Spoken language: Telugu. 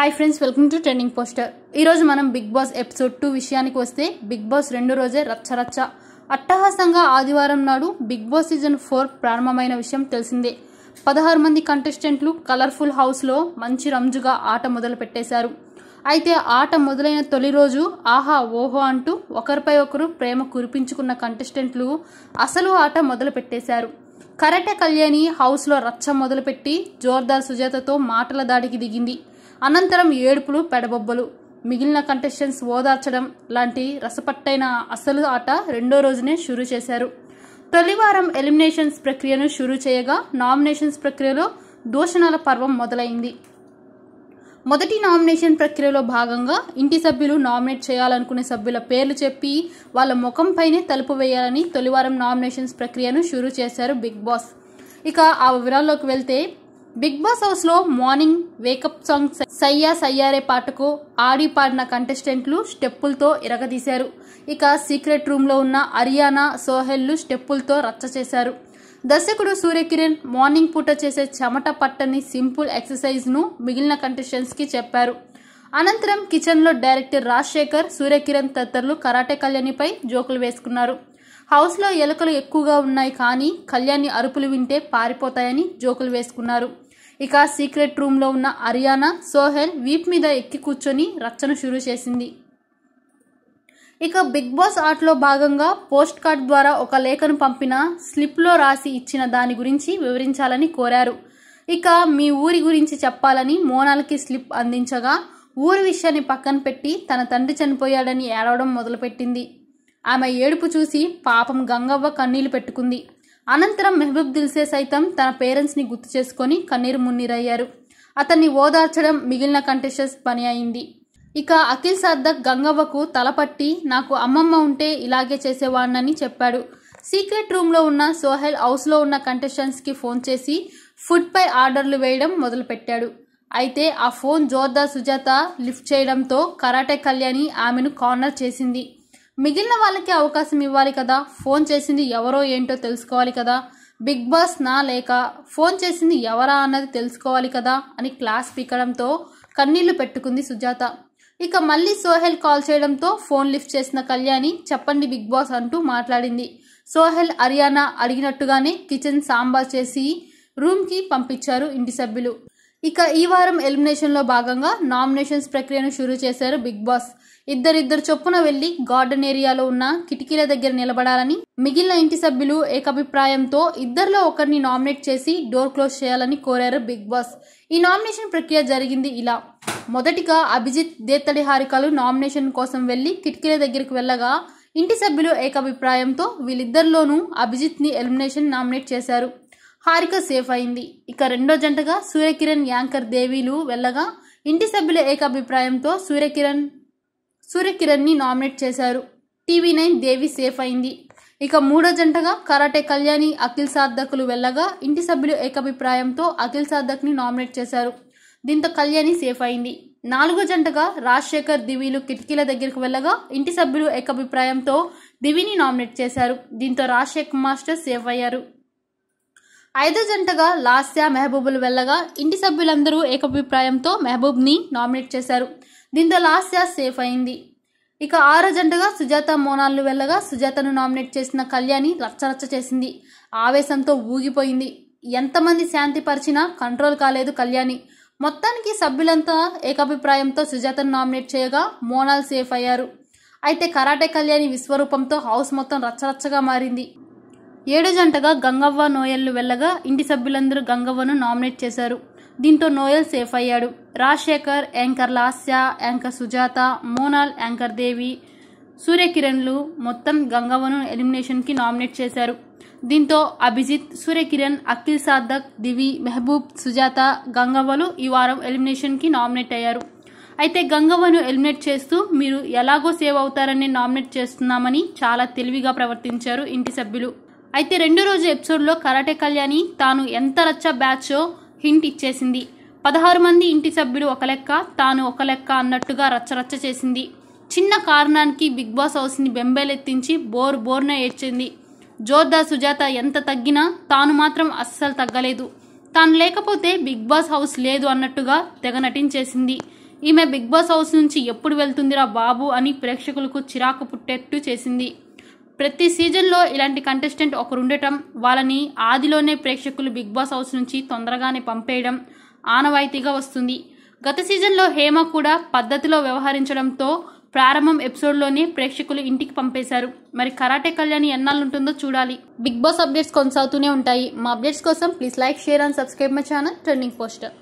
hi friends welcome to trending poster ఈరోజు మనం బిగ్ బాస్ ఎపిసోడ్ టూ విషయానికి వస్తే బిగ్ బాస్ రెండు రోజే రచ్చరచ్చ అట్టహాసంగా ఆదివారం నాడు బిగ్ బాస్ సీజన్ ఫోర్ ప్రారంభమైన విషయం తెలిసిందే పదహారు మంది కంటెస్టెంట్లు కలర్ఫుల్ హౌస్లో మంచి రంజుగా ఆట మొదలు పెట్టేశారు అయితే ఆట మొదలైన తొలి రోజు ఆహా ఓహో అంటూ ఒకరిపై ఒకరు ప్రేమ కురిపించుకున్న కంటెస్టెంట్లు అసలు ఆట మొదలు పెట్టేశారు కరట కళ్యాణి హౌస్లో రచ్చ మొదలుపెట్టి జోర్దార్ సుజాతతో మాటల దాడికి దిగింది అనంతరం ఏడుపులు పెడబొబ్బలు మిగిలిన కంటెస్టెంట్స్ ఓదార్చడం లాంటి రసపట్టైన అసలు ఆట రెండో రోజునే షురు చేశారు తొలివారం ఎలిమినేషన్స్ ప్రక్రియను షురు చేయగా నామినేషన్స్ ప్రక్రియలో దూషణల పర్వం మొదలైంది మొదటి నామినేషన్ ప్రక్రియలో భాగంగా ఇంటి సభ్యులు నామినేట్ చేయాలనుకునే సభ్యుల పేర్లు చెప్పి వాళ్ళ ముఖంపైనే తలుపు వేయాలని తొలివారం నామినేషన్స్ ప్రక్రియను షురు చేశారు బిగ్ బాస్ ఇక ఆ వివరాల్లోకి వెళ్తే బిగ్ బాస్ హౌస్లో morning wake up song Sayya Sayyare పాటకు ఆడి పాడిన కంటెస్టెంట్లు స్టెప్పులతో ఇరగదీశారు ఇక సీక్రెట్ రూమ్లో ఉన్న అరియానా సోహెల్లు స్టెప్పులతో రచ్చ చేశారు దర్శకుడు సూర్యకిరణ్ మార్నింగ్ పూట చేసే చెమట పట్టని సింపుల్ ఎక్సర్సైజ్ను మిగిలిన కంటెస్టెంట్స్కి చెప్పారు అనంతరం కిచెన్లో డైరెక్టర్ రాజశేఖర్ సూర్యకిరణ్ తదితరులు కరాటే కళ్యాణిపై జోకులు వేసుకున్నారు హౌస్లో ఎలుకలు ఎక్కువగా ఉన్నాయి కానీ కళ్యాణి అరుపులు వింటే పారిపోతాయని జోకులు వేసుకున్నారు ఇక సీక్రెట్ రూమ్లో ఉన్న అరియానా సోహెల్ వీప్ మీద ఎక్కి కూర్చొని రచ్చను షురూ చేసింది ఇక బిగ్ బాస్ ఆటలో భాగంగా పోస్ట్ కార్డ్ ద్వారా ఒక లేఖను పంపిన స్లిప్లో రాసి ఇచ్చిన దాని గురించి వివరించాలని కోరారు ఇక మీ ఊరి గురించి చెప్పాలని మోనాల్కి స్లిప్ అందించగా ఊరి విషయాన్ని పక్కన పెట్టి తన తండ్రి చనిపోయాడని ఏడవడం మొదలుపెట్టింది ఆమె ఏడుపు చూసి పాపం గంగవ్వ కన్నీళ్లు పెట్టుకుంది అనంతరం మెహబూబ్ దిల్సే సైతం తన పేరెంట్స్ని గుర్తు చేసుకొని కన్నీరు మున్నీరయ్యారు అతన్ని ఓదార్చడం మిగిలిన కంటెస్టెస్ పని అయింది ఇక అఖిల్ సార్దక్ గంగవ్వకు తలపట్టి నాకు అమ్మమ్మ ఉంటే ఇలాగే చేసేవాడినని చెప్పాడు సీక్రెట్ రూమ్లో ఉన్న సోహెల్ హౌస్లో ఉన్న కంటెషన్స్కి ఫోన్ చేసి ఫుడ్పై ఆర్డర్లు వేయడం మొదలుపెట్టాడు అయితే ఆ ఫోన్ జోర్దా సుజాత లిఫ్ట్ చేయడంతో కరాటే కళ్యాణి ఆమెను కార్నర్ చేసింది మిగిలిన వాళ్ళకి అవకాశం ఇవ్వాలి కదా ఫోన్ చేసింది ఎవరో ఏంటో తెలుసుకోవాలి కదా బిగ్ బాస్ నా లేక ఫోన్ చేసింది ఎవరా అన్నది తెలుసుకోవాలి కదా అని క్లాస్ పీకడంతో కన్నీళ్లు పెట్టుకుంది సుజాత ఇక మళ్ళీ సోహెల్ కాల్ చేయడంతో ఫోన్ లిఫ్ట్ చేసిన కళ్యాణి చెప్పండి బిగ్ బాస్ అంటూ మాట్లాడింది సోహెల్ అరియానా అడిగినట్టుగానే కిచెన్ సాంబార్ చేసి రూమ్కి పంపించారు ఇంటి సభ్యులు ఇక ఈ వారం ఎలిమినేషన్లో భాగంగా నామినేషన్స్ ప్రక్రియను షురూ చేశారు బిగ్ బాస్ ఇద్దరిద్దరు చొప్పున వెళ్లి గార్డెన్ ఏరియాలో ఉన్న కిటికీల దగ్గర నిలబడాలని మిగిలిన ఇంటి సభ్యులు ఏకాభిప్రాయంతో ఇద్దరిలో ఒకరిని నామినేట్ చేసి డోర్ క్లోజ్ చేయాలని కోరారు బిగ్ బాస్ ఈ నామినేషన్ ప్రక్రియ జరిగింది ఇలా మొదటిగా అభిజిత్ దేత్తడి హారికలు నామినేషన్ కోసం వెళ్లి కిటికీల దగ్గరికి వెళ్ళగా ఇంటి సభ్యులు ఏకాభిప్రాయంతో వీళ్ళిద్దరిలోనూ అభిజిత్ని ఎలిమినేషన్ నామినేట్ చేశారు హారిక సేఫ్ అయింది ఇక రెండో జంటగా సూర్యకిరణ్ యాంకర్ దేవీలు వెళ్ళగా ఇంటి సభ్యుల ఏకాభిప్రాయంతో సూర్యకిరణ్ సూర్యకిరణ్ని నామినేట్ చేశారు టీవీ నైన్ దేవి సేఫ్ అయింది ఇక మూడో జంటగా కరాటే కళ్యాణి అఖిల్ సార్థకులు వెళ్ళగా ఇంటి సభ్యులు ఏకాభిప్రాయంతో అఖిల్ సార్థక్ని నామినేట్ చేశారు దీంతో కళ్యాణి సేఫ్ అయింది నాలుగో జంటగా రాజశేఖర్ దివీలు కిటికీల దగ్గరకు వెళ్ళగా ఇంటి సభ్యులు ఏకాభిప్రాయంతో దివిని నామినేట్ చేశారు దీంతో రాజశేఖర్ మాస్టర్ సేఫ్ అయ్యారు ఐదో జంటగా లాస్యా మెహబూబులు వెళ్ళగా ఇంటి సభ్యులందరూ ఏకాభిప్రాయంతో మెహబూబ్ని నామినేట్ చేశారు దీంతో లాస్యా సేఫ్ అయింది ఇక ఆరో జంటగా సుజాత మోనాళ్ళు వెళ్ళగా సుజాతను నామినేట్ చేసిన కళ్యాణి రచ్చరచ్చ చేసింది ఆవేశంతో ఊగిపోయింది ఎంతమంది శాంతి పరిచినా కంట్రోల్ కాలేదు కళ్యాణి మొత్తానికి సభ్యులంతా ఏకాభిప్రాయంతో సుజాతను నామినేట్ చేయగా మోనాల్ సేఫ్ అయ్యారు అయితే కరాటే కళ్యాణి విశ్వరూపంతో హౌస్ మొత్తం రచ్చరచ్చగా మారింది ఏడు జంటగా గంగవ్వ నోయల్లు వెళ్ళగా ఇంటి సభ్యులందరూ గంగవ్వను నామినేట్ చేశారు దీంతో నోయల్ సేఫ్ అయ్యాడు Rajasekhar anchor Lasya anchor Sujatha Monal anchor Devi సూర్యకిరణ్లు మొత్తం గంగవ్వను ఎలిమినేషన్కి నామినేట్ చేశారు దీంతో అభిజిత్ సూర్యకిరణ్ అఖిల్ సాదక్ దివి మెహబూబ్ సుజాత గంగవ్వలు ఈ వారం ఎలిమినేషన్కి నామినేట్ అయ్యారు అయితే గంగవ్వను ఎలిమినేట్ చేస్తూ మీరు ఎలాగో సేవ్ అవుతారని నామినేట్ చేస్తున్నామని చాలా తెలివిగా ప్రవర్తించారు ఇంటి సభ్యులు అయితే రెండో రోజు ఎపిసోడ్లో కరాటే కళ్యాణి తాను ఎంత రచ్చ బ్యాచో హింట్ ఇచ్చేసింది పదహారు మంది ఇంటి సభ్యులు ఒక లెక్క తాను ఒక లెక్క అన్నట్టుగా రచ్చరచ్చ చేసింది చిన్న కారణానికి బిగ్ బాస్ హౌస్ని బెంబేలెత్తించి బోర్ బోర్న ఏడ్చింది జోర్దా సుజాత ఎంత తగ్గినా తాను మాత్రం అస్సలు తగ్గలేదు తాను లేకపోతే బిగ్ బాస్ హౌస్ లేదు అన్నట్టుగా తెగ నటించేసింది ఈమె బిగ్ బాస్ హౌస్ నుంచి ఎప్పుడు వెళ్తుందిరా బాబు అని ప్రేక్షకులకు చిరాకు పుట్టేట్టు చేసింది ప్రతి సీజన్లో ఇలాంటి కంటెస్టెంట్ ఒకరు ఉండటం వాళ్ళని ఆదిలోనే ప్రేక్షకులు బిగ్ బాస్ హౌస్ నుంచి తొందరగానే పంపేయడం ఆనవాయితీగా వస్తుంది గత సీజన్లో హేమ కూడా పద్ధతిలో వ్యవహరించడంతో ప్రారంభం ఎపిసోడ్లోనే ప్రేక్షకులు ఇంటికి పంపేశారు మరి కరాటే కళ్యాణి ఉంటుందో చూడాలి బిగ్ బాస్ అప్డేట్స్ కొనసాగుతూనే ఉంటాయి మా అప్డేట్స్ కోసం please like share and subscribe my channel trending poster